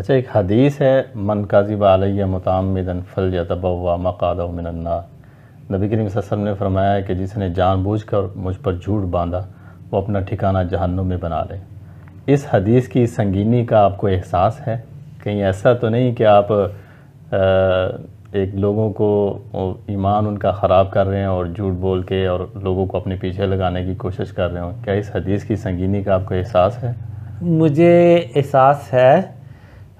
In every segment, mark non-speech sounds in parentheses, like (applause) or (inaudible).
अच्छा एक हदीस है मन काजिब आलिया मतमिदन फल यतबा मकाद मिनन्नार नबी करीम सस्म ने फरमाया है कि जिसने जानबूझ कर मुझ पर झूठ बांधा वो अपना ठिकाना जहन्नुम में बना ले इस हदीस की संगीनी का आपको एहसास है कहीं ऐसा तो नहीं कि आप एक लोगों को ईमान उनका ख़राब कर रहे हैं और झूठ बोल के और लोगों को अपने पीछे लगाने की कोशिश कर रहे हो क्या इस हदीस की संगीनी का आपको एहसास है मुझे एहसास है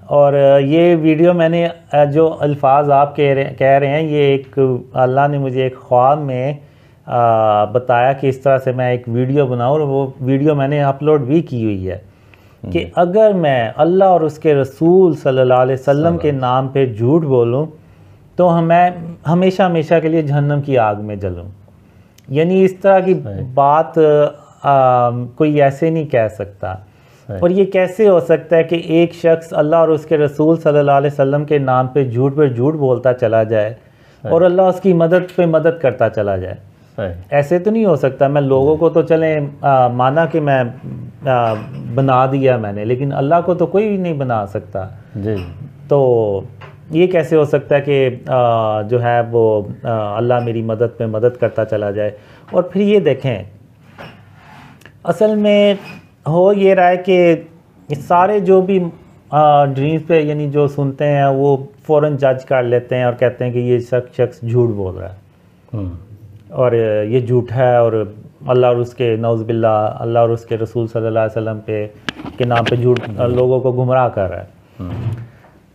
और ये वीडियो मैंने जो अल्फाज आप कह रहे कह रहे हैं ये एक अल्लाह ने मुझे एक ख्वाब में आ, बताया कि इस तरह से मैं एक वीडियो बनाऊँ और वो वीडियो मैंने अपलोड भी की हुई है कि हम्म। अगर मैं अल्लाह और उसके रसूल सल्लल्लाहु अलैहि वसल्लम के नाम पे झूठ बोलूं तो मैं हमेशा हमेशा के लिए जहन्नम की आग में जलूं यानी इस तरह की बात आ, कोई ऐसे नहीं कह सकता और ये कैसे हो सकता है कि एक शख्स अल्लाह और उसके रसूल सल्लल्लाहु अलैहि वसल्लम के नाम पे झूठ पर झूठ बोलता चला जाए और अल्लाह उसकी मदद पे मदद करता चला जाए ऐसे तो नहीं हो सकता मैं लोगों को तो चले आ, माना कि मैं आ, बना दिया मैंने लेकिन अल्लाह को तो कोई भी नहीं बना सकता जी तो ये कैसे हो सकता है कि जो है वो अल्लाह मेरी मदद पे मदद करता चला जाए और फिर ये देखें असल में हो ये रहा है कि सारे जो भी ड्रीम्स पे यानी जो सुनते हैं वो फ़ौर जज कर लेते हैं और कहते हैं कि ये शख्स शख्स झूठ बोल रहा है हम्म। और ये झूठ है और अल्लाह और उसके नौजबिल्ला अल्लाह और उसके रसूल सल्लल्लाहु अलैहि वसल्लम पे के नाम पे झूठ हम्म। लोगों को गुमराह कर रहा है हम्म।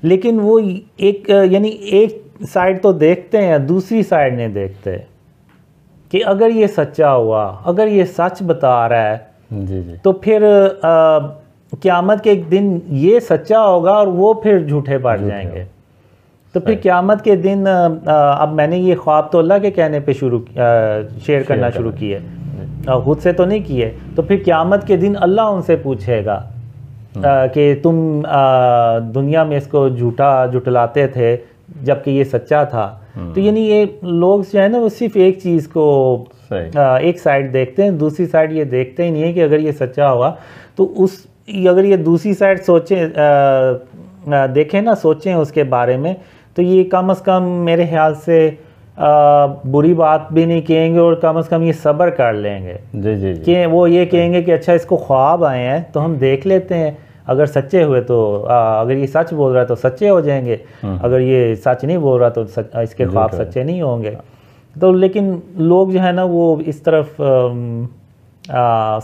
लेकिन वो एक यानी एक साइड तो देखते हैं दूसरी साइड नहीं देखते कि अगर ये सच्चा हुआ अगर ये सच बता रहा है जी तो फिर क़्यामत के एक दिन ये सच्चा होगा और वो फिर झूठे पड़ जाएंगे तो फिर क़्यामत के दिन अब मैंने ये ख्वाब तो अल्लाह के कहने पे शुरू शेयर करना शुरू किए खुद से तो नहीं किए तो फिर क़्यामत के दिन अल्लाह उनसे पूछेगा hmm. कि तुम आ, दुनिया में इसको झूठा जुटलाते थे जबकि ये सच्चा था hmm. तो यानी ये लोग जो है ना वो सिर्फ एक चीज़ को एक साइड देखते हैं दूसरी साइड ये देखते ही नहीं है कि अगर ये सच्चा हुआ तो उस अगर ये दूसरी साइड सोचें देखें ना सोचें उसके बारे में तो ये कम अज़ कम मेरे ख्याल से आ, बुरी बात भी नहीं कहेंगे और कम अज़ कम ये सब्र कर लेंगे जी जी, जी। कि वो ये कहेंगे कि अच्छा इसको ख्वाब आए हैं तो हम देख लेते हैं अगर सच्चे हुए तो आ, अगर ये सच बोल रहा है तो सच्चे हो जाएंगे हम्म। अगर ये सच नहीं बोल रहा तो सच, इसके ख्वाब सच्चे नहीं होंगे तो लेकिन लोग जो है ना वो इस तरफ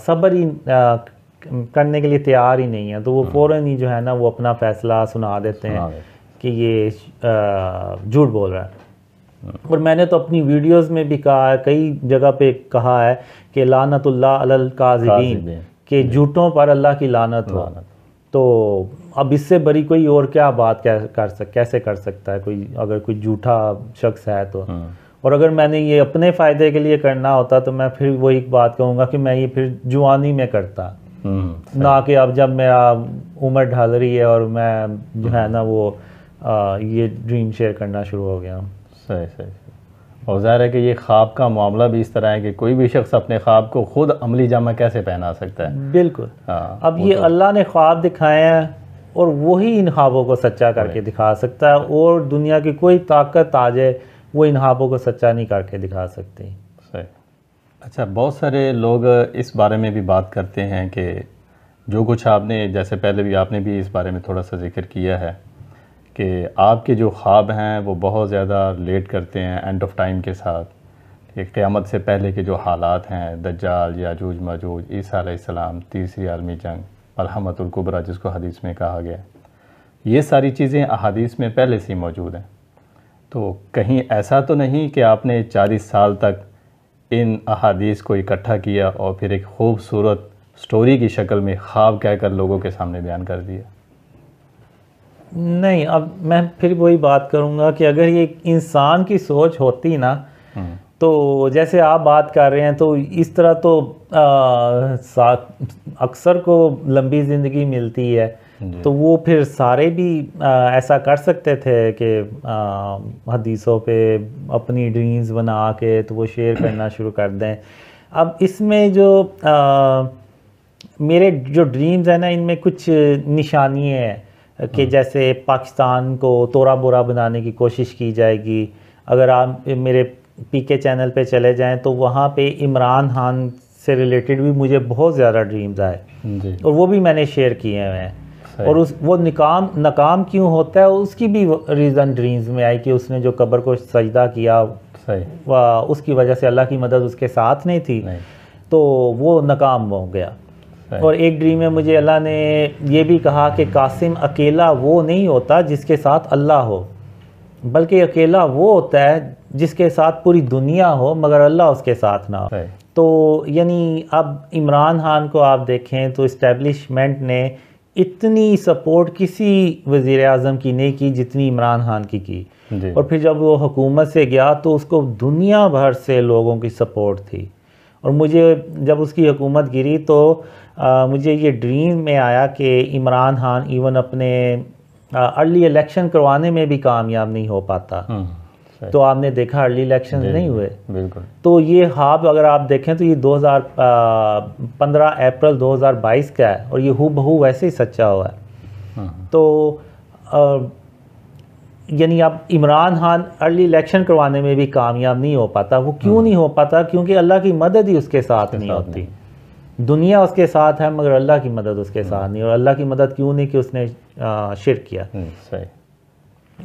सब्र ही करने के लिए तैयार ही नहीं है तो वो हाँ। फ़ौर ही जो है ना वो अपना फ़ैसला सुना देते हैं कि ये झूठ बोल रहा है हाँ। और मैंने तो अपनी वीडियोस में भी कहा है कई जगह पे कहा है कि लानत अल के झूठों पर अल्लाह की लानत हो तो अब इससे बड़ी कोई और क्या बात कर सक कैसे कर सकता है कोई अगर कोई झूठा शख्स है तो हाँ। और अगर मैंने ये अपने फ़ायदे के लिए करना होता तो मैं फिर वही बात कहूँगा कि मैं ये फिर जुआनी में करता हम्म, ना कि अब जब मेरा उम्र ढल रही है और मैं जो है ना वो आ, ये ड्रीम शेयर करना शुरू हो गया सही सही और ज़ाहिर है कि ये ख्वाब का मामला भी इस तरह है कि कोई भी शख्स अपने ख्वाब को खुद अमली जामा कैसे पहना सकता है बिल्कुल हाँ, अब ये तो अल्लाह ने ख्वाब दिखाए हैं और वही इन ख्वाबों को सच्चा करके दिखा सकता है और दुनिया की कोई ताकत आ जाए वो इन हाबों को सच्चा नहीं करके दिखा सकते सही अच्छा बहुत सारे लोग इस बारे में भी बात करते हैं कि जो कुछ आपने जैसे पहले भी आपने भी इस बारे में थोड़ा सा जिक्र किया है कि आपके जो ख्वाब हैं वो बहुत ज़्यादा लेट करते हैं एंड ऑफ टाइम के साथ कि क़्यामत से पहले के जो हालात हैं दज्जाल याजूज मजूज ईसा सलाम तीसरी आलमी जंग अलहमतुल्कुबरा जिसको हदीस में कहा गया ये सारी चीज़ें अहादीस में पहले से ही मौजूद हैं तो कहीं ऐसा तो नहीं कि आपने चालीस साल तक इन अहादीस को इकट्ठा किया और फिर एक खूबसूरत स्टोरी की शक्ल में ख्वाब कहकर लोगों के सामने बयान कर दिया नहीं अब मैं फिर वही बात करूँगा कि अगर ये इंसान की सोच होती ना हम्म। तो जैसे आप बात कर रहे हैं तो इस तरह तो अक्सर को लंबी ज़िंदगी मिलती है तो वो फिर सारे भी आ, ऐसा कर सकते थे कि हदीसों पे अपनी ड्रीम्स बना के तो वो शेयर करना शुरू कर दें अब इसमें जो आ, मेरे जो ड्रीम्स हैं ना इनमें कुछ निशानियाँ हैं कि हाँ। जैसे पाकिस्तान को तोरा बोरा बनाने की कोशिश की जाएगी अगर आप मेरे पी के चैनल पे चले जाएं तो वहाँ पे इमरान खान से रिलेटेड भी मुझे बहुत ज़्यादा ड्रीम्स आए और वो भी मैंने शेयर किए हुए हैं और उस वो निकाम नाकाम क्यों होता है उसकी भी रीज़न ड्रीम्स में आई कि उसने जो कब्र को सजदा किया वह उसकी वजह से अल्लाह की मदद उसके साथ नहीं थी नहीं। तो वो नाकाम हो गया और एक ड्रीम में मुझे अल्लाह ने ये भी कहा कि कासिम अकेला वो नहीं होता जिसके साथ अल्लाह हो बल्कि अकेला वो होता है जिसके साथ पूरी दुनिया हो मगर अल्लाह उसके साथ ना हो तो यानी अब इमरान खान को आप देखें तो इस्टेब्लिशमेंट ने इतनी सपोर्ट किसी वज़ी अजम की नहीं की जितनी इमरान खान की की और फिर जब वो हुकूमत से गया तो उसको दुनिया भर से लोगों की सपोर्ट थी और मुझे जब उसकी हुकूमत गिरी तो आ, मुझे ये ड्रीम में आया कि इमरान खान इवन अपने अर्ली इलेक्शन करवाने में भी कामयाब नहीं हो पाता हम्म। तो आपने देखा अर्ली इलेक्शन नहीं हुए बिल्कुल तो ये हाब अगर आप देखें तो ये 2015 अप्रैल 2022 का है और ये हु बहू वैसे ही सच्चा हुआ है हाँ, हाँ। तो यानी आप इमरान खान अर्ली इलेक्शन करवाने में भी कामयाब नहीं हो पाता वो क्यों हाँ। नहीं हो पाता क्योंकि अल्लाह की मदद ही उसके साथ नहीं होती दुनिया उसके साथ है मगर अल्लाह की मदद उसके साथ नहीं और अल्लाह की मदद क्यों नहीं कि उसने शिर किया हम्म,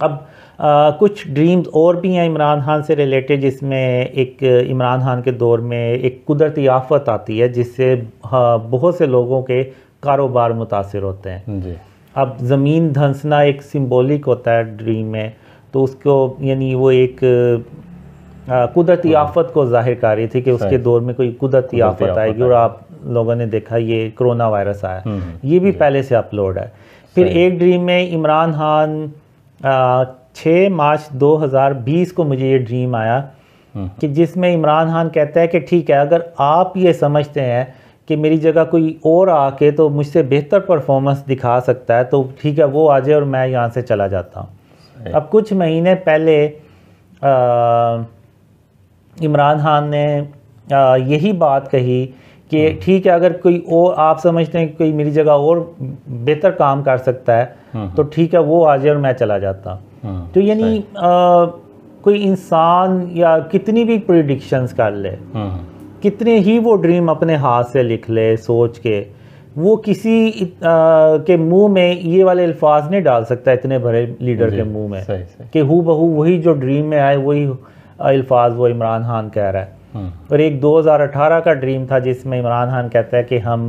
अब आ, कुछ ड्रीम्स और भी हैं इमरान खान से रिलेटेड जिसमें एक इमरान खान के दौर में एक कुदरती आफत आती है जिससे बहुत से लोगों के कारोबार मुतासर होते हैं अब ज़मीन धंसना एक सिंबॉलिक होता है ड्रीम में तो उसको यानी वो एक कुदरती हाँ। आफत को जाहिर कर रही थी कि उसके दौर में कोई कुदरती आफत आएगी और आप लोगों ने देखा ये कोरोना वायरस आया हम्म, हम्म। ये भी पहले से अपलोड है फिर एक ड्रीम में इमरान खान 6 मार्च 2020 को मुझे ये ड्रीम आया हम्म। कि जिसमें इमरान खान कहता है कि ठीक है अगर आप ये समझते हैं कि मेरी जगह कोई और आके तो मुझसे बेहतर परफॉर्मेंस दिखा सकता है तो ठीक है वो आ जाए और मैं यहाँ से चला जाता हूँ अब कुछ महीने पहले इमरान खान ने आ, यही बात कही कि हम्म। ठीक है अगर कोई और आप समझते हैं कोई मेरी जगह और बेहतर काम कर सकता है हम्म, तो ठीक है वो आ जाए और मैं चला जाता हूँ हाँ, तो यानी कोई इंसान या कितनी भी प्रिडिक्शंस कर ले हाँ। कितने ही वो ड्रीम अपने हाथ से लिख ले सोच के वो किसी आ, के मुंह में ये वाले अल्फाज नहीं डाल सकता इतने भरे लीडर के मुंह में कि हु बहू वही जो ड्रीम में आए वही अल्फाज वो इमरान खान कह रहा है हाँ। और एक 2018 का ड्रीम था जिसमें इमरान खान कहता है कि हम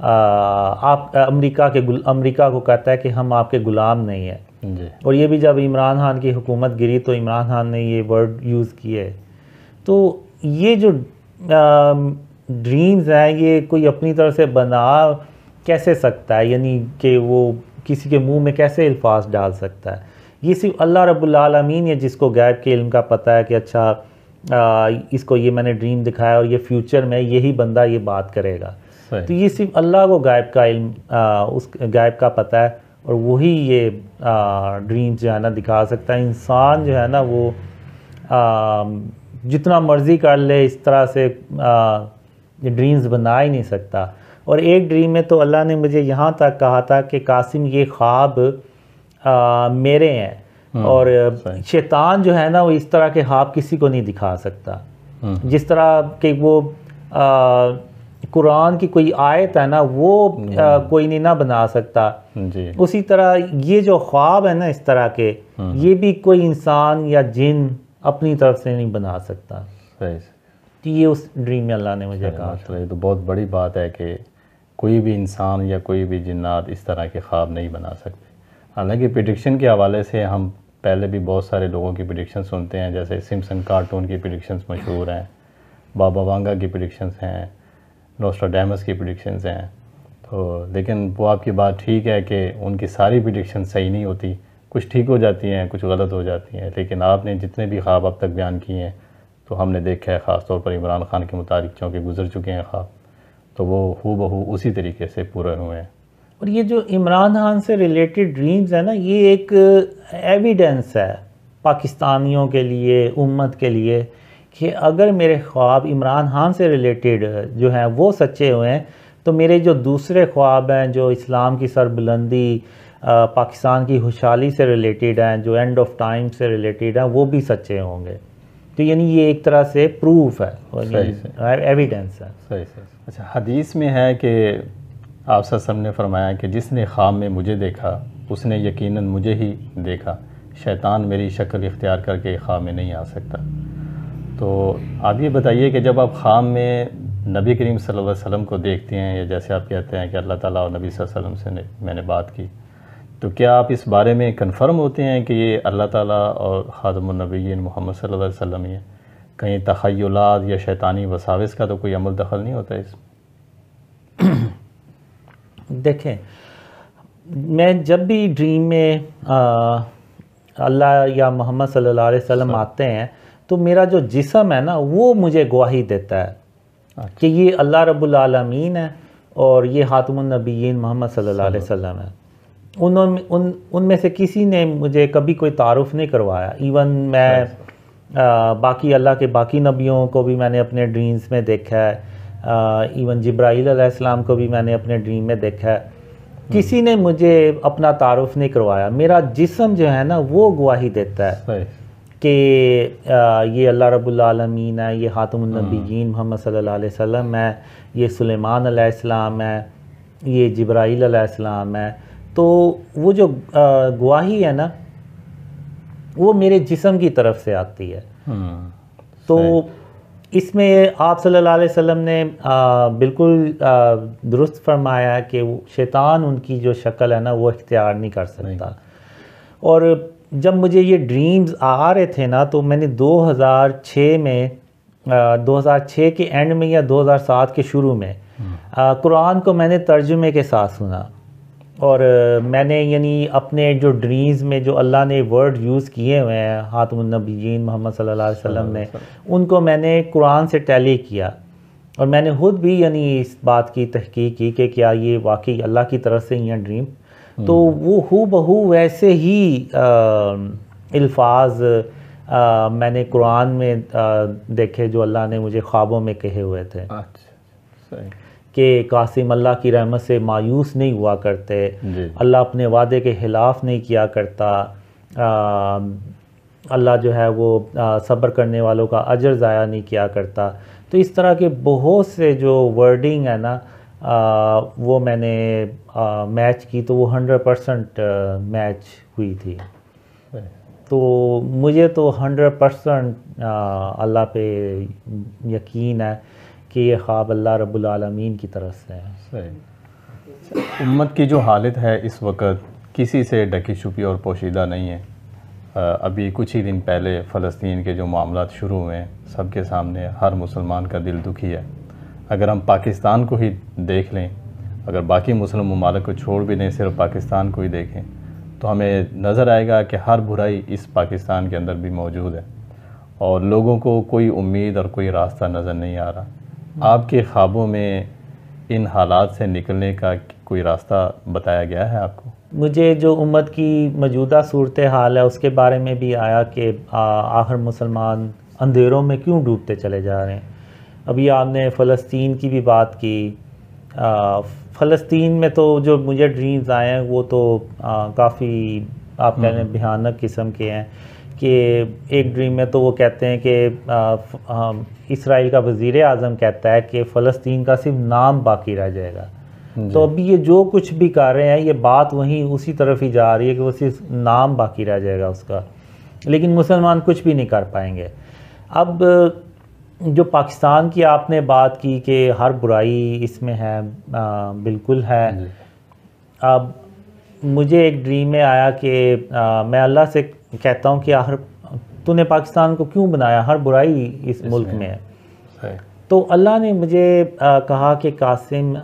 आ, आप अमेरिका के अमेरिका को कहता है कि हम आपके गुलाम नहीं है और ये भी जब इमरान खान की हुकूमत गिरी तो इमरान खान ने ये वर्ड यूज़ किए तो ये जो ड्रीम्स हैं ये कोई अपनी तरह से बना कैसे सकता है यानी कि वो किसी के मुंह में कैसे अल्फाज डाल सकता है ये सिर्फ अल्लाह रबालमीन है जिसको गैब के इल्म का पता है कि अच्छा आ, इसको ये मैंने ड्रीम दिखाया और ये फ्यूचर में यही बंदा ये बात करेगा तो ये सिर्फ अल्लाह को गायब का इल्म आ, उस गायब का पता है और वही ये ड्रीम्स जो है ना दिखा सकता है इंसान जो है ना वो आ, जितना मर्ज़ी कर ले इस तरह से ड्रीम्स बना ही नहीं सकता और एक ड्रीम में तो अल्लाह ने मुझे यहाँ तक कहा था कि कासिम ये ख्वाब मेरे हैं हम्म, और शैतान जो है ना वो इस तरह के ख्वाब किसी को नहीं दिखा सकता हम्म। जिस तरह कि वो आ, कुरान की कोई आयत है ना वो आ, कोई नहीं ना बना सकता जी। उसी तरह ये जो ख्वाब है ना इस तरह के हम्म। ये भी कोई इंसान या जिन अपनी तरफ से नहीं बना सकता तो ये उस ड्रीम में अल्लाह ने मुझे कहा तो बहुत बड़ी बात है कि कोई भी इंसान या कोई भी जिन्नात इस तरह के ख्वाब नहीं बना सकते हालांकि प्रडिक्शन के हवाले से हम पहले भी बहुत सारे लोगों की प्रडिक्शन सुनते हैं जैसे सिमसन कार्टून की प्रडिक्शन मशहूर हैं बाबा वांगा की प्रडिक्शन हैं नोस्टाडामस की प्रडिक्शन हैं तो लेकिन वो आपकी बात ठीक है कि उनकी सारी प्रडिक्शन सही नहीं होती कुछ ठीक हो जाती हैं कुछ गलत हो जाती हैं लेकिन आपने जितने भी ख्वाब अब तक बयान किए हैं तो हमने देखा है ख़ास तौर पर इमरान खान के मुताबिक चूँकि गुजर चुके हैं ख्वाब तो वो हो बहू उसी तरीके से पूरे हुए हैं और ये जो इमरान खान से रिलेटेड ड्रीम्स है ना ये एक एविडेंस है पाकिस्तानियों के लिए उम्मत के लिए कि अगर मेरे ख्वाब इमरान खान से रिलेटेड जो हैं वो सच्चे हुए हैं तो मेरे जो दूसरे ख्वाब हैं जो इस्लाम की सरबुलंदी पाकिस्तान की खुशहाली से रिलेटेड हैं जो एंड ऑफ टाइम से रिलेटेड हैं वो भी सच्चे होंगे तो यानी ये एक तरह से प्रूफ है एविडेंस है सही सही अच्छा हदीस में है कि आप सब ने फरमाया कि जिसने ख्वाब में मुझे देखा उसने यकीनन मुझे ही देखा शैतान मेरी शक्ल इख्तियार करके ख्वाब में नहीं आ सकता तो आप ये बताइए कि जब आप खाम में नबी करीम सल्लल्लाहु अलैहि वसल्लम को देखते हैं या जैसे आप कहते हैं कि अल्लाह ताला और नबी वसल्लम से मैंने बात की तो क्या आप इस बारे में कन्फ़र्म होते हैं कि ये अल्लाह ताला और ख़ादमनबीन मोहम्मद सल्लल्लाहु अलैहि वसल्लम ही कहीं तखयलात या शैतानी वसाविस का तो कोई अमल दखल नहीं होता इस (coughs) देखें मैं जब भी ड्रीम में अल्लाह या मोहम्मद सल्लल्लाहु अलैहि वसल्लम आते हैं तो मेरा जो जिसम है ना वो मुझे गवाही देता है कि ये अल्लाह रब्बुल आलमीन है और ये हातमनबीन मोहम्मद सल्लल्लाहु अलैहि वसल्लम है उन्होंने उन उनमें से किसी ने मुझे कभी कोई तारुफ नहीं करवाया इवन मैं आ, बाकी अल्लाह के बाकी नबियों को भी मैंने अपने ड्रीम्स में देखा है आ, इवन जब्राईलम को भी मैंने अपने ड्रीम में देखा है hmm. किसी ने मुझे अपना तारुफ नहीं करवाया मेरा जिसम जो है ना वो गवाही देता है कि ये अल्लाह रबालमीन है ये हातमनबीन मोहम्मद सल्ला वसम है ये सुलेमान आसमाम है ये जब्राईल सलाम है तो वो जो गवाही है ना वो मेरे जिसम की तरफ से आती है हम्म, तो इसमें आप सल्लल्लाहु अलैहि वसल्लम ने आ, बिल्कुल दुरुस्त फरमाया कि शैतान उनकी जो शक्ल है ना वो इख्तियार नहीं कर सकता और जब मुझे ये ड्रीम्स आ रहे थे ना तो मैंने 2006 में आ, 2006 के एंड में या 2007 के शुरू में हम्म। कुरान को मैंने तर्जुमे के साथ सुना और मैंने यानी अपने जो ड्रीम्स में जो अल्लाह ने वर्ड यूज़ किए हुए हैं हातमनबीन मोहम्मद सल्लल्लाहु अलैहि वसल्लम ने उनको मैंने कुरान से टैली किया और मैंने खुद भी यानी इस बात की तहकीक की कि क्या ये वाकई अल्लाह की तरफ से ही ड्रीम तो हम्म। वो हु बहू वैसे ही अल्फाज मैंने कुरान में आ, देखे जो अल्लाह ने मुझे ख्वाबों में कहे हुए थे अच्छा, कि कासिम अल्लाह की रहमत से मायूस नहीं हुआ करते अल्लाह अपने वादे के ख़िलाफ़ नहीं किया करता अल्लाह जो है वो सब्र करने वालों का अजर ज़ाया नहीं किया करता तो इस तरह के बहुत से जो वर्डिंग है ना वो मैंने आ, मैच की तो वो हंड्रेड परसेंट मैच हुई थी तो मुझे तो हंड्रेड परसेंट अल्लाह पे यकीन है कि ये ख्वाब अल्लाह रबालमीन की तरफ से है उम्मत की जो हालत है इस वक्त किसी से ढकी छुपी और पोशीदा नहीं है अभी कुछ ही दिन पहले फ़लस्तीन के जो मामला शुरू हुए सबके सामने हर मुसलमान का दिल दुखी है अगर हम पाकिस्तान को ही देख लें अगर बाकी मुस्लिम ममालक को छोड़ भी दें सिर्फ पाकिस्तान को ही देखें तो हमें नज़र आएगा कि हर बुराई इस पाकिस्तान के अंदर भी मौजूद है और लोगों को कोई उम्मीद और कोई रास्ता नज़र नहीं आ रहा आपके ख्वाबों में इन हालात से निकलने का कोई रास्ता बताया गया है आपको मुझे जो उम्मत की मौजूदा सूरत हाल है उसके बारे में भी आया कि आखिर मुसलमान अंधेरों में क्यों डूबते चले जा रहे हैं अभी आपने फ़लस्तीन की भी बात की फ़लस्तीन में तो जो मुझे ड्रीम्स आए हैं वो तो काफ़ी आप कह रहे हम्म। भयानक किस्म के हैं कि एक ड्रीम में तो वो कहते हैं कि इसराइल का वज़ी अजम कहता है कि फ़लस्तीन का सिर्फ नाम बाकी रह जाएगा तो अभी ये जो कुछ भी कर रहे हैं ये बात वहीं उसी तरफ ही जा रही है कि वो सिर्फ नाम बाकी रह जाएगा उसका लेकिन मुसलमान कुछ भी नहीं कर पाएंगे अब जो पाकिस्तान की आपने बात की कि हर बुराई इसमें है आ, बिल्कुल है अब मुझे एक ड्रीम में आया कि आ, मैं अल्लाह से कहता हूँ कि हर तूने पाकिस्तान को क्यों बनाया हर बुराई इस मुल्क में है, है। तो अल्लाह ने मुझे आ, कहा कि कासिम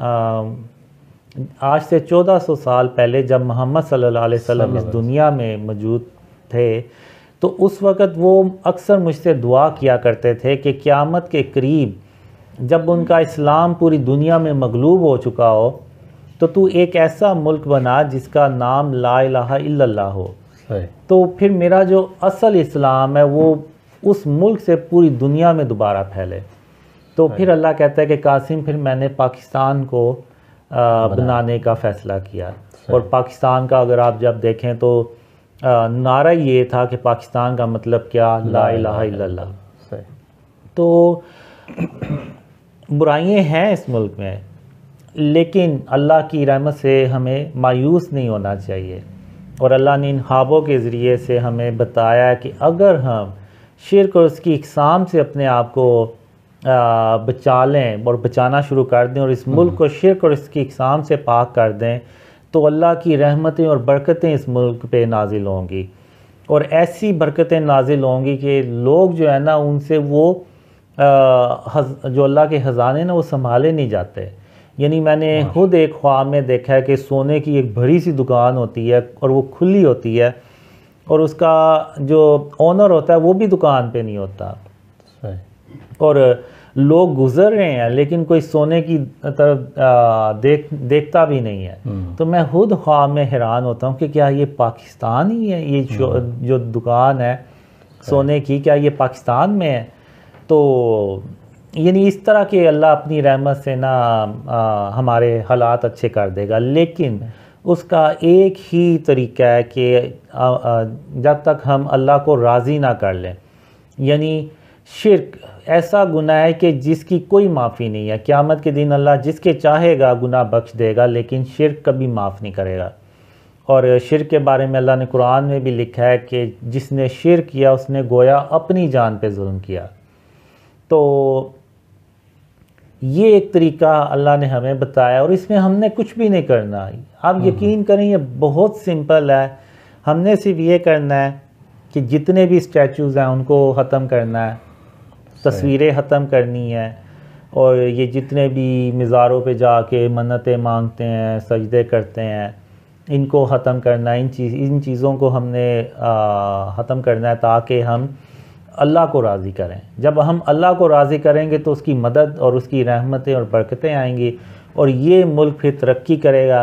आज से 1400 साल पहले जब मोहम्मद सल्लल्लाहु अलैहि वसल्लम इस दुनिया में मौजूद थे तो उस वक़्त वो अक्सर मुझसे दुआ किया करते थे कि क़्यामत के करीब जब उनका इस्लाम पूरी दुनिया में मगलूब हो चुका हो तो तू एक ऐसा मुल्क बना जिसका नाम ला इला हो तो फिर मेरा जो असल इस्लाम है वो उस मुल्क से पूरी दुनिया में दोबारा फैले तो फिर अल्लाह कहता है कि कासिम फिर मैंने पाकिस्तान को आ, बनाने का फ़ैसला किया और पाकिस्तान का अगर आप जब देखें तो नारा ये था कि पाकिस्तान का मतलब क्या ला इला तो बुराइयाँ हैं इस मुल्क में लेकिन अल्लाह की रहमत से हमें मायूस नहीं होना चाहिए और अल्लाह ने इन ख्वाबों के ज़रिए से हमें बताया कि अगर हम शिरक और उसकी इकसाम से अपने आप को बचा लें और बचाना शुरू कर दें और इस मुल्क हम्म। को शिरक और इसकी इकसाम से पाक कर दें तो अल्लाह की रहमतें और बरकतें इस मुल्क पे नाजिल होंगी और ऐसी बरकतें नाजिल होंगी कि लोग जो है ना उनसे वो आ, हज, जो अल्लाह के ख़जाने ना वो संभाले नहीं जाते यानी मैंने खुद एक ख्वाब में देखा है कि सोने की एक भरी सी दुकान होती है और वो खुली होती है और उसका जो ओनर होता है वो भी दुकान पे नहीं होता और लोग गुजर रहे हैं लेकिन कोई सोने की तरफ देख देखता भी नहीं है हम्म। तो मैं खुद ख्वाब में हैरान होता हूँ कि क्या ये पाकिस्तान ही है ये जो, हम्म। जो दुकान है सोने की क्या ये पाकिस्तान में है तो यानी इस तरह के अल्लाह अपनी रहमत से ना आ, हमारे हालात अच्छे कर देगा लेकिन उसका एक ही तरीका है कि आ, आ, जब तक हम अल्लाह को राज़ी ना कर लें यानी शिरक ऐसा गुनाह है कि जिसकी कोई माफ़ी नहीं है क़्यामत के दिन अल्लाह जिसके चाहेगा गुनाह बख्श देगा लेकिन शिरक कभी माफ़ नहीं करेगा और शिर के बारे में अल्लाह ने कुरान में भी लिखा है कि जिसने शिर किया उसने गोया अपनी जान पे जुल्म किया तो ये एक तरीका अल्लाह ने हमें बताया और इसमें हमने कुछ भी नहीं करना आप हम्म। यकीन करें ये बहुत सिंपल है हमने सिर्फ ये करना है कि जितने भी स्टैचूज़ हैं उनको ख़त्म करना है तस्वीरें ख़त्म करनी है और ये जितने भी मज़ारों पे जाके मन्नतें मांगते हैं सजदे करते हैं इनको ख़त्म करना है इन चीज़ इन चीज़ों को हमने ख़त्म करना है ताकि हम अल्लाह को राज़ी करें जब हम अल्लाह को राज़ी करेंगे तो उसकी मदद और उसकी रहमतें और बरकतें आएंगी और ये मुल्क फिर तरक्की करेगा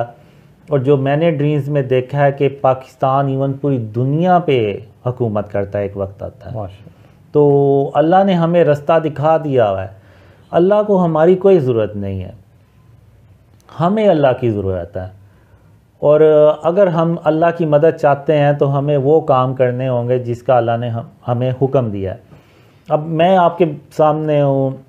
और जो मैंने ड्रीम्स में देखा है कि पाकिस्तान इवन पूरी दुनिया पे हुकूमत करता है एक वक्त आता है तो अल्लाह ने हमें रास्ता दिखा दिया है अल्लाह को हमारी कोई ज़रूरत नहीं है हमें अल्लाह की ज़रूरत है और अगर हम अल्लाह की मदद चाहते हैं तो हमें वो काम करने होंगे जिसका अल्लाह ने हम हमें हुक्म दिया है अब मैं आपके सामने हूँ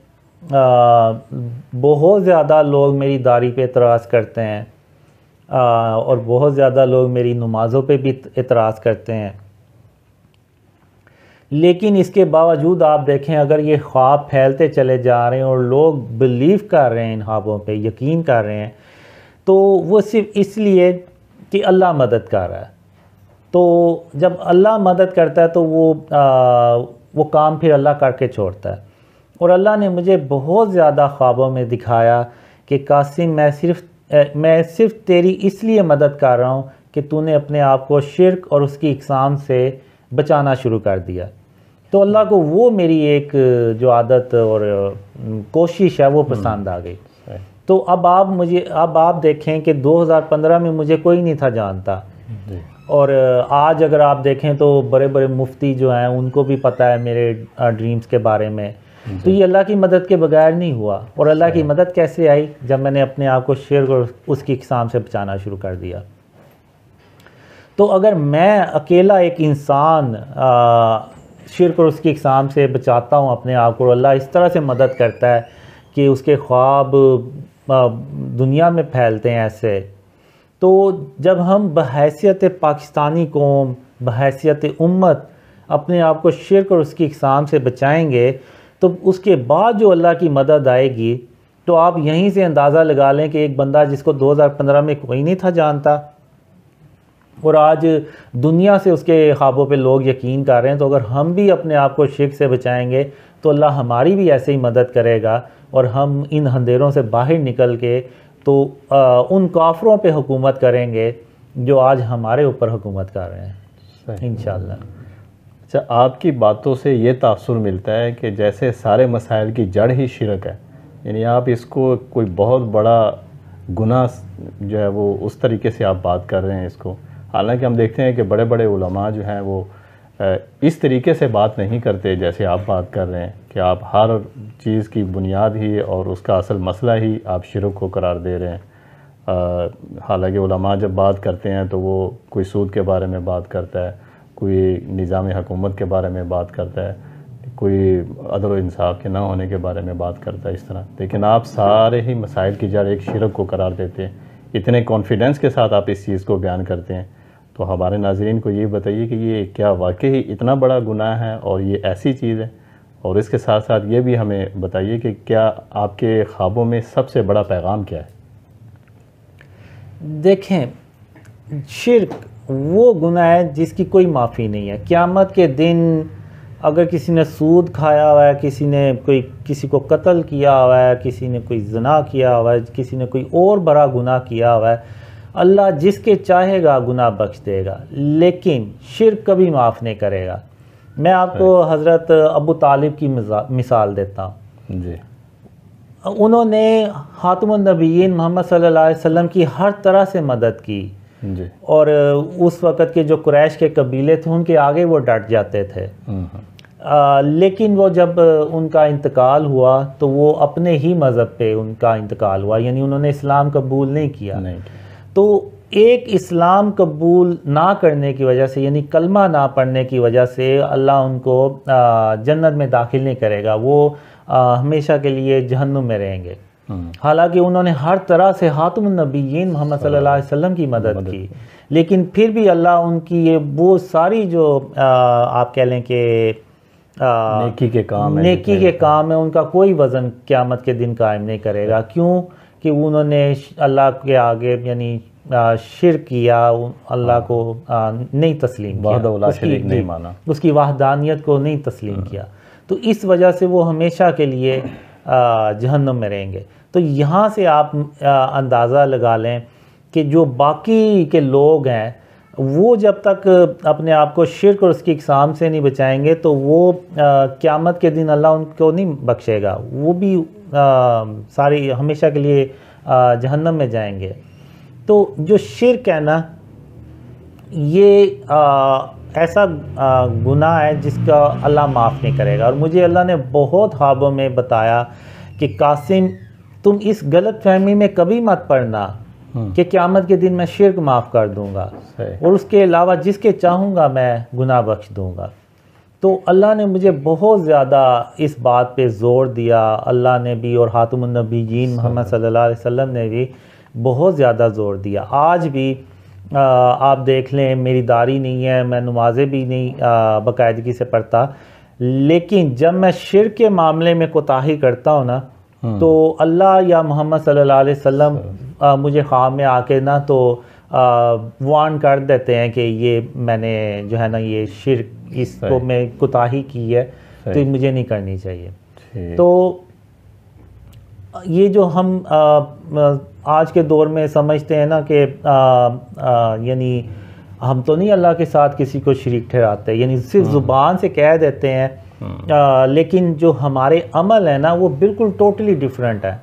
बहुत ज़्यादा लोग मेरी दाढ़ी पे इतराज़ करते हैं आ, और बहुत ज़्यादा लोग मेरी नमाज़ों पे भी इतराज़ करते हैं लेकिन इसके बावजूद आप देखें अगर ये ख्वाब फैलते चले जा रहे हैं और लोग बिलीव कर रहे हैं इन ख्वाबों पे यकीन कर रहे हैं तो वो सिर्फ इसलिए कि अल्लाह मदद कर रहा है तो जब अल्लाह मदद करता है तो वो आ, वो काम फिर अल्लाह करके छोड़ता है और अल्लाह ने मुझे बहुत ज़्यादा ख्वाबों में दिखाया कि कासिम मैं सिर्फ मैं सिर्फ तेरी इसलिए मदद कर रहा हूँ कि तूने अपने आप को शिरक और उसकी इकसाम से बचाना शुरू कर दिया तो अल्लाह को वो मेरी एक जो आदत और कोशिश है वो पसंद हम्म। आ गई तो अब आप मुझे अब आप देखें कि 2015 में मुझे कोई नहीं था जानता और आज अगर आप देखें तो बड़े बड़े मुफ्ती जो हैं उनको भी पता है मेरे ड्रीम्स के बारे में तो ये अल्लाह की मदद के बगैर नहीं हुआ और अल्लाह की मदद कैसे आई जब मैंने अपने आप को शेर और उसकी इकसाम से बचाना शुरू कर दिया तो अगर मैं अकेला एक इंसान शिरक और उसकी इकसाम से बचाता हूँ अपने आप को अल्लाह इस तरह से मदद करता है कि उसके ख्वाब दुनिया में फैलते हैं ऐसे तो जब हम बहसीत पाकिस्तानी कौम बहसीत उम्मत अपने आप को शिरक और उसकी इकसाम से बचाएंगे तो उसके बाद जो अल्लाह की मदद आएगी तो आप यहीं से अंदाज़ा लगा लें कि एक बंदा जिसको 2015 में कोई नहीं था जानता और आज दुनिया से उसके ख्वाबों पे लोग यकीन कर रहे हैं तो अगर हम भी अपने आप को शिक से बचाएंगे तो अल्लाह हमारी भी ऐसे ही मदद करेगा और हम इन अंधेरों से बाहर निकल के तो आ, उन काफरों पे हुकूमत करेंगे जो आज हमारे ऊपर हुकूमत कर रहे हैं इन अच्छा आपकी बातों से ये तासर मिलता है कि जैसे सारे मसाइल की जड़ ही शिरक है यानी आप इसको कोई बहुत बड़ा गुना जो है वो उस तरीके से आप बात कर रहे हैं इसको हालांकि हम देखते हैं कि बड़े बड़े उलमा जो हैं वो इस तरीके से बात नहीं करते जैसे आप बात कर रहे हैं कि आप हर चीज़ की बुनियाद ही और उसका असल मसला ही आप शिरक को करार दे रहे हैं हालांकि उलमा जब बात करते हैं तो वो कोई सूद के बारे में बात करता है कोई निज़ाम हकूमत के बारे में बात करता है कोई अदर इंसाफ के ना होने के बारे में बात करता है इस तरह लेकिन आप सारे ही मसाइल की जड़ एक शिरक को करार देते हैं इतने कॉन्फिडेंस के साथ आप इस चीज़ को बयान करते हैं तो हमारे नाजरन को ये बताइए कि ये क्या वाकई इतना बड़ा गुनाह है और ये ऐसी चीज़ है और इसके साथ साथ ये भी हमें बताइए कि क्या आपके ख्वाबों में सबसे बड़ा पैगाम क्या है देखें शिरक वो गुनाह है जिसकी कोई माफ़ी नहीं है क़्यामत के दिन अगर किसी ने सूद खाया हुआ है किसी ने कोई किसी को कत्ल किया हुआ है किसी ने कोई जना किया हुआ है किसी ने कोई और बड़ा गुनाह किया हुआ है अल्लाह जिसके चाहेगा गुनाह बख्श देगा लेकिन शिर कभी माफ़ नहीं करेगा मैं आपको हाँ। हज़रत अबू तालिब की मिसाल देता हूँ जी उन्होंने हातमनबीन मोहम्मद सल्लल्लाहु अलैहि वसल्लम की हर तरह से मदद की जी और उस वक़्त के जो क्रैश के कबीले थे उनके आगे वो डट जाते थे हम्म। आ, लेकिन वो जब उनका इंतकाल हुआ तो वो अपने ही मज़हब पे उनका इंतकाल हुआ यानी उन्होंने इस्लाम कबूल नहीं किया नहीं। तो एक इस्लाम कबूल ना करने की वजह से यानी कलमा ना पढ़ने की वजह से अल्लाह उनको जन्नत में दाखिल नहीं करेगा वो हमेशा के लिए जहन्नुम में रहेंगे हम्म। हालांकि उन्होंने हर तरह से नबी मोहम्मद सल्लल्लाहु अलैहि वसल्लम की मदद, मदद की लेकिन फिर भी अल्लाह उनकी ये वो सारी जो आ, आप कह लें कि नेकी के काम नेकी के काम है उनका कोई वज़न क़्यामत के दिन कायम नहीं करेगा क्यों कि उन्होंने अल्लाह के आगे यानी शिर किया अल्लाह हाँ। को नहीं तस्लीम किया उसकी, नहीं माना उसकी वाहदानियत को नहीं तस्लीम हाँ। किया तो इस वजह से वो हमेशा के लिए जहन्नम में रहेंगे तो यहाँ से आप अंदाज़ा लगा लें कि जो बाकी के लोग हैं वो जब तक अपने आप को शिरक और उसकी इकसाम से नहीं बचाएंगे तो वो क़्यामत के दिन अल्लाह उनको नहीं बख्शेगा वो भी सारी हमेशा के लिए जहन्नम में जाएंगे तो जो शिरक है ना ये आ, ऐसा गुनाह है जिसका अल्लाह माफ़ नहीं करेगा और मुझे अल्लाह ने बहुत ख्वाबों में बताया कि कासिम तुम इस गलत फहमी में कभी मत पड़ना हाँ। कि क़्यामत के दिन मैं शिरक माफ़ कर दूंगा और उसके अलावा जिसके चाहूँगा मैं गुनाह बख्श दूंगा तो अल्लाह ने मुझे बहुत ज़्यादा इस बात पे ज़ोर दिया अल्लाह ने भी और जीन मोहम्मद सल्लल्लाहु अलैहि वसल्लम ने भी बहुत ज़्यादा ज़ोर दिया आज भी आ, आप देख लें मेरी दारी नहीं है मैं नमाज़ें भी नहीं बाकायदगी से पढ़ता लेकिन जब मैं शिर के मामले में कोताही करता हूँ ना हम्म। तो अल्लाह या मोहम्मद सल्ला अलैहि मुझे ख्वाब में आके ना तो वान कर देते हैं कि ये मैंने जो है ना ये शिरक इसको मैं कोताही की है तो मुझे नहीं करनी चाहिए तो ये जो हम आ, आज के दौर में समझते हैं ना कि यानी हम तो नहीं अल्लाह के साथ किसी को शरीक ठहराते यानी सिर्फ हाँ। ज़ुबान से कह देते हैं हाँ। आ, लेकिन जो हमारे अमल है ना वो बिल्कुल टोटली डिफरेंट है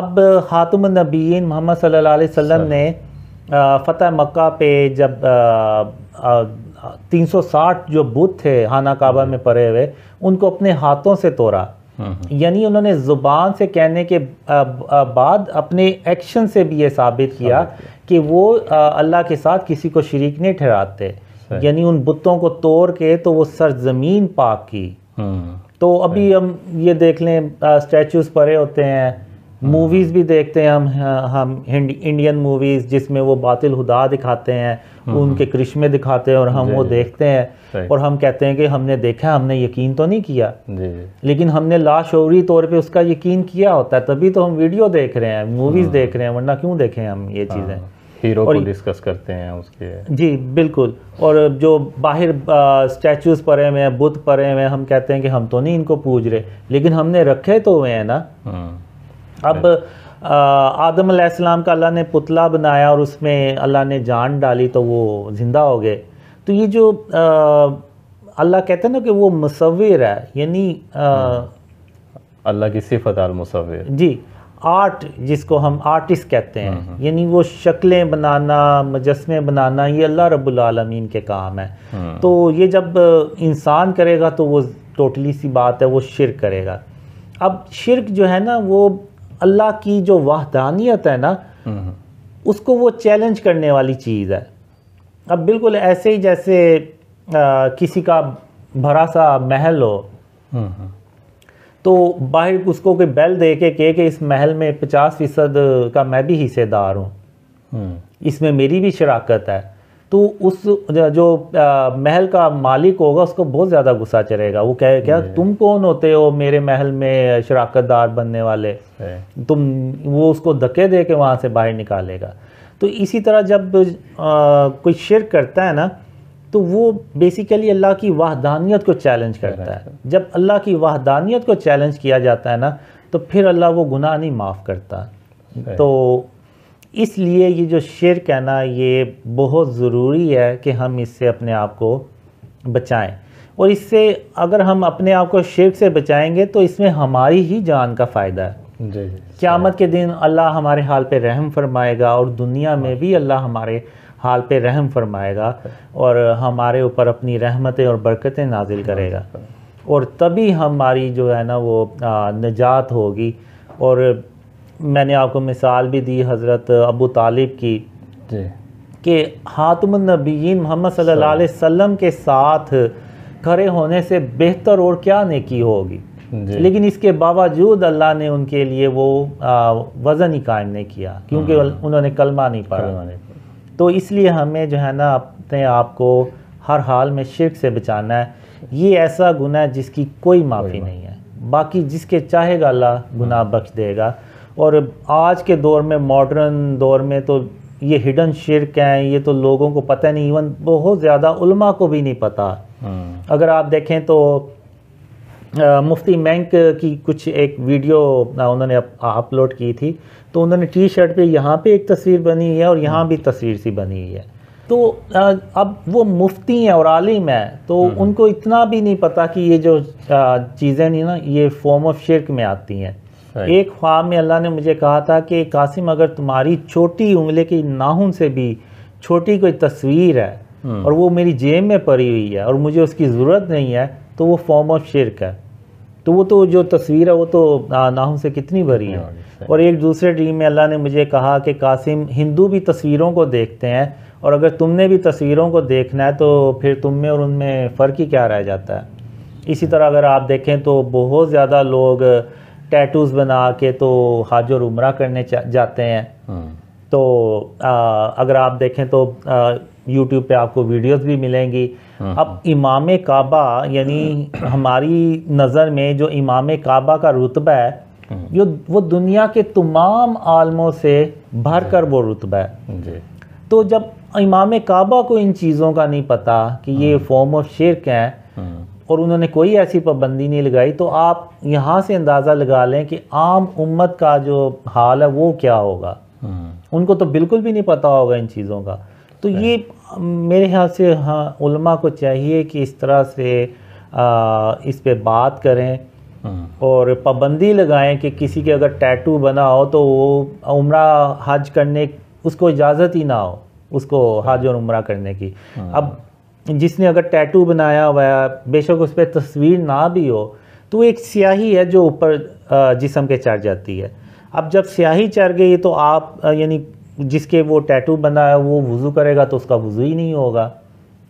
अब हातुम नबीन मोहम्मद सल्लल्लाहु अलैहि वसल्लम ने फ़तह मक्का पे जब आ, आ, 360 जो बुत थे हाना काबा में पड़े हुए उनको अपने हाथों से तोड़ा हम्म। यानी उन्होंने ज़ुबान से कहने के बाद अपने एक्शन से भी ये साबित किया कि वो अल्लाह के साथ किसी को शरीक नहीं ठहराते यानी उन बुतों को तोड़ के तो वो सरजमीन पाक की हम्म। तो अभी हम ये देख लें स्टैचूज परे होते हैं मूवीज़ भी देखते हैं हम हाँ, हम इंडियन मूवीज़ जिसमें वो बातिल हुदा दिखाते हैं हाँ, उनके हाँ। करिश्मे दिखाते हैं और हम वो देखते हैं और हम कहते हैं कि हमने देखा हमने यकीन तो नहीं किया लेकिन हमने लाशोरी तौर पे उसका यकीन किया होता है तभी तो हम वीडियो देख रहे हैं मूवीज़ देख रहे हैं वरना क्यों देखें हम ये चीज़ें हीरो को डिस्कस करते हैं उसके जी बिल्कुल और जो बाहर स्टैचूज पड़े हुए हैं बुद्ध पड़े हुए हैं हम कहते हैं कि हम तो नहीं इनको पूज रहे लेकिन हमने रखे तो हुए हैं ना अब आदम आसमाम का अल्लाह ने पुतला बनाया और उसमें अल्लाह ने जान डाली तो वो ज़िंदा हो गए तो ये जो अल्लाह कहते हैं ना कि वो मुसविर है यानी हम्म। अल्लाह की सिफत मुसविर जी आर्ट जिसको हम आर्टिस्ट कहते हैं हम्म, हम्म। यानी वो शक्लें बनाना मजस्मे बनाना ये अल्लाह रब्बुल रबालमीन के काम है तो ये जब इंसान करेगा तो वो टोटली सी बात है वो शिरक करेगा अब शिरक जो है ना वो अल्लाह की जो वाहदानियत है ना हम्म। उसको वो चैलेंज करने वाली चीज़ है अब बिल्कुल ऐसे ही जैसे आ, किसी का भरा सा महल हो हम्म। तो बाहर उसको कोई बेल दे के कहे कि इस महल में पचास फीसद का मैं भी हिस्सेदार हूँ हम्म। इसमें मेरी भी शराकत है तो उस जो महल का मालिक होगा उसको बहुत ज़्यादा गुस्सा चढ़ेगा वो कहे क्या तुम कौन होते हो मेरे महल में शराकतदार बनने वाले तुम वो उसको धक्के दे के वहाँ से बाहर निकालेगा तो इसी तरह जब कोई शिर करता है ना तो वो बेसिकली अल्लाह की वाहदानियत को चैलेंज करता है अच्छा। जब अल्लाह की वाहदानियत को चैलेंज किया जाता है ना तो फिर अल्लाह वो गुनाह नहीं माफ़ करता तो इसलिए ये जो शेर कहना ये बहुत ज़रूरी है कि हम इससे अपने आप को बचाएं और इससे अगर हम अपने आप को शेर से बचाएंगे तो इसमें हमारी ही जान का फ़ायदा है क़्यामत के दिन अल्लाह हमारे हाल पे रहम फरमाएगा और दुनिया में भी अल्लाह हमारे हाल पे रहम फरमाएगा और हमारे ऊपर अपनी रहमतें और बरकतें नाजिल हाँ, करेगा हाँ। और तभी हमारी जो है ना वो निजात होगी और मैंने आपको मिसाल भी दी हज़रत अबू तालिब की कि हातमनबीन मोहम्मद सल्ला अलैहि के साथ खड़े होने से बेहतर और क्या नेकी होगी लेकिन इसके बावजूद अल्लाह ने उनके लिए वो वज़न ही कायम नहीं किया क्योंकि हम्म। उन्होंने कलमा नहीं पढ़ा तो इसलिए हमें जो है ना अपने आप को हर हाल में शिरक से बचाना है ये ऐसा गुना है जिसकी कोई माफ़ी नहीं है बाकी जिसके चाहेगा अल्लाह गुनाह हम्म। बख्श देगा और आज के दौर में मॉडर्न दौर में तो ये हिडन शिरक हैं ये तो लोगों को पता नहीं इवन बहुत ज़्यादा उलमा को भी नहीं पता हाँ। अगर आप देखें तो आ, मुफ्ती मैंक की कुछ एक वीडियो उन्होंने अपलोड की थी तो उन्होंने टी शर्ट पे यहाँ पे एक तस्वीर बनी है और यहाँ भी तस्वीर सी बनी हुई है तो आ, अब वो मुफ्ती हैं और आलिम हैं तो हम्म। उनको इतना भी नहीं पता कि ये जो चीज़ें नहीं ना ये फॉर्म ऑफ शिरक में आती हैं एक ख्वाब में अल्लाह ने मुझे कहा था कि कासिम अगर तुम्हारी छोटी उंगली की नाहून से भी छोटी कोई तस्वीर है हम्म। और वो मेरी जेब में पड़ी हुई है और मुझे उसकी ज़रूरत नहीं है तो वो फॉर्म ऑफ शिरक है तो वो तो जो तस्वीर है वो तो नाहून से कितनी भरी है और एक दूसरे ड्रीम में अल्लाह ने मुझे कहा कि कासिम हिंदू भी तस्वीरों को देखते हैं और अगर तुमने भी तस्वीरों को देखना है तो फिर तुम में और उनमें फ़र्क ही क्या रह जाता है इसी तरह अगर आप देखें तो बहुत ज़्यादा लोग टैटूज़ बना के तो हज और उम्र करने जाते हैं हाँ। तो आ, अगर आप देखें तो यूट्यूब पे आपको वीडियोस भी मिलेंगी हाँ। अब इमाम काबा यानी हमारी नज़र में जो इमाम काबा का रुतबा है जो हाँ। वो दुनिया के तमाम आलमों से भर कर वो रुतबा है तो जब इमाम काबा को इन चीज़ों का नहीं पता कि ये फॉर्म ऑफ शिरक हैं और उन्होंने कोई ऐसी पाबंदी नहीं लगाई तो आप यहाँ से अंदाज़ा लगा लें कि आम उम्मत का जो हाल है वो क्या होगा हम्म। उनको तो बिल्कुल भी नहीं पता होगा इन चीज़ों का तो ये मेरे ख्याल से हाँ उलमा को चाहिए कि इस तरह से आ, इस पर बात करें हम्म। और पाबंदी लगाएं कि किसी के अगर टैटू बना हो तो वो उम्र हज करने उसको इजाज़त ही ना हो उसको हज और उम्र करने की हाँ। अब जिसने अगर टैटू बनाया हुआ है बेशक उस पर तस्वीर ना भी हो तो एक स्याही है जो ऊपर जिसम के चढ़ जाती है अब जब स्याही चढ़ गई तो आप यानी जिसके वो टैटू बना है वो वज़ू करेगा तो उसका वज़ू ही नहीं होगा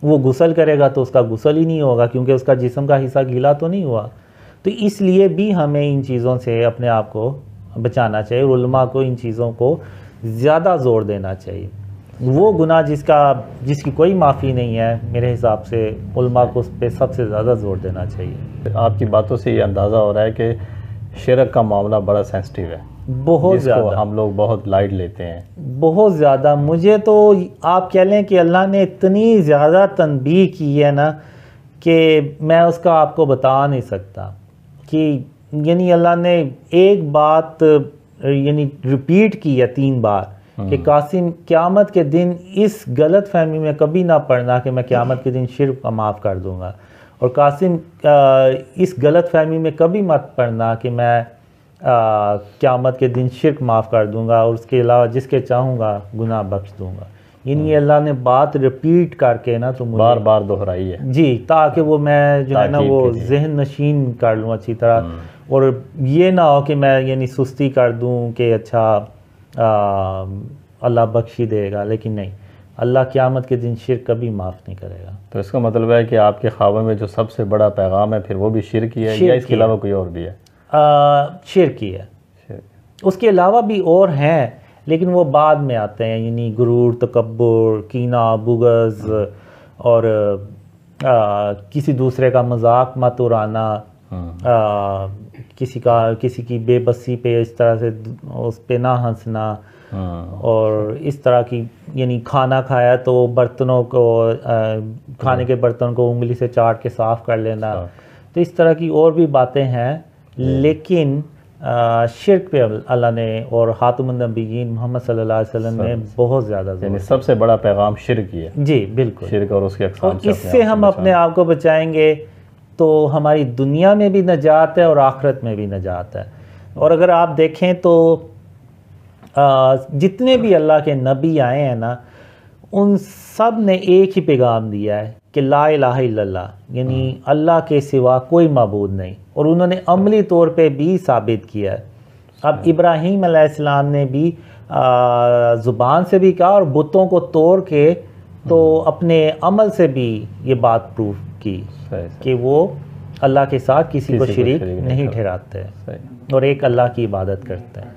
वो गुसल करेगा तो उसका गुसल ही नहीं होगा क्योंकि उसका जिसम का हिस्सा गीला तो नहीं हुआ तो इसलिए भी हमें इन चीज़ों से अपने आप को बचाना चाहिए को इन चीज़ों को ज़्यादा ज़ोर देना चाहिए वो गुना जिसका जिसकी कोई माफ़ी नहीं है मेरे हिसाब से उलमा को उस पर सबसे ज़्यादा ज़ोर देना चाहिए आपकी बातों से ये अंदाज़ा हो रहा है कि शिरक का मामला बड़ा सेंसिटिव है बहुत ज़्यादा हम लोग बहुत लाइट लेते हैं बहुत ज़्यादा मुझे तो आप कह लें कि अल्लाह ने इतनी ज़्यादा तनबी की है ना कि मैं उसका आपको बता नहीं सकता कि यानी अल्लाह ने एक बात यानी रिपीट की है तीन बार हाँ। कि कासिम क़्यामत के दिन इस गलत फहमी में कभी ना पड़ना कि मैं क़्यामत के दिन शिर का माफ़ कर दूँगा और कासिम इस गलत फहमी में कभी मत पड़ना कि मैं क़्यामत के दिन शिरक माफ़ कर दूँगा और उसके अलावा जिसके चाहूँगा गुनाह बख्श दूँगा यानी हाँ। अल्लाह ने बात रिपीट करके ना तो बार बार दोहराई है जी ताकि वो मैं जो है ना वो जहन नशीन कर लूँ अच्छी तरह हाँ। और ये ना हो कि मैं यानी सुस्ती कर दूँ कि अच्छा अल्लाह बख्श ही देगा लेकिन नहीं अल्लाह क़्यामत के दिन शिर कभी माफ़ नहीं करेगा तो इसका मतलब है कि आपके ख्वाबों में जो सबसे बड़ा पैगाम है फिर वो भी शिर की है या इसके अलावा कोई और भी है शिर की है उसके अलावा भी और हैं लेकिन वो बाद में आते हैं यानी गुरूर तकबर कीना बुगज़ और आ, किसी दूसरे का मजाक मत उड़ाना हाँ। किसी का किसी की बेबसी पे इस तरह से उस पे ना हंसना हाँ। और इस तरह की यानी खाना खाया तो बर्तनों को खाने हाँ। के बर्तन को उंगली से चाट के साफ कर लेना तो इस तरह की और भी बातें हैं लेकिन शिरक पे अल्लाह ने और हातमनबीन मोहम्मद सल्लल्लाहु अलैहि वसल्लम ने बहुत ज़्यादा यानी सबसे बड़ा पैगाम शिरक ही है जी बिल्कुल शिरक और उसके इससे हम अपने आप को बचाएंगे तो हमारी दुनिया में भी नजात है और आखरत में भी नजात है और अगर आप देखें तो जितने भी अल्लाह के नबी आए हैं ना उन सब ने एक ही पैगाम दिया है कि ला इला यानी हाँ। अल्लाह के सिवा कोई मबूद नहीं और उन्होंने अमली तौर पे भी साबित किया है अब हाँ। इब्राहीम अलैहिस्सलाम ने भी ज़ुबान से भी कहा और बुतों को तोड़ के तो हाँ। अपने अमल से भी ये बात प्रूफ की कि वो अल्लाह के साथ किसी, किसी को शरीक नहीं ठहराते और एक अल्लाह की इबादत करते हैं